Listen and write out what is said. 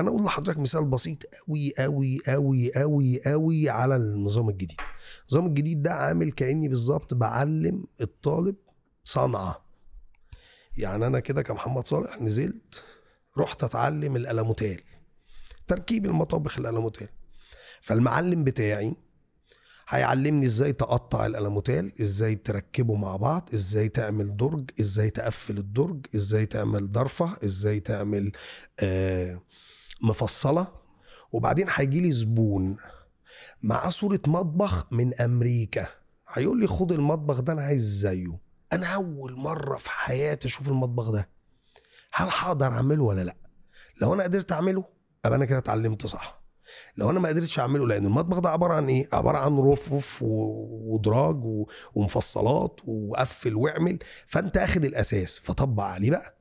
انا اقول لحضرتك مثال بسيط قوي قوي قوي قوي قوي على النظام الجديد النظام الجديد ده عامل كاني بالظبط بعلم الطالب صنعه يعني انا كده كمحمد صالح نزلت رحت اتعلم الالموتال تركيب المطابخ الالموتال فالمعلم بتاعي هيعلمني ازاي تقطع الالموتال ازاي تركبه مع بعض ازاي تعمل درج ازاي تقفل الدرج ازاي تعمل ضرفه ازاي تعمل آه مفصله وبعدين هيجي لي زبون معاه صوره مطبخ من امريكا هيقول لي خد المطبخ ده انا عايز زيه انا اول مره في حياتي اشوف المطبخ ده هل هقدر اعمله ولا لا لو انا قدرت اعمله ابقى انا كده اتعلمت صح لو انا ما قدرتش اعمله لان المطبخ ده عباره عن ايه عباره عن رفوف ودراج ومفصلات وقفل واعمل فانت اخد الاساس فطبق عليه بقى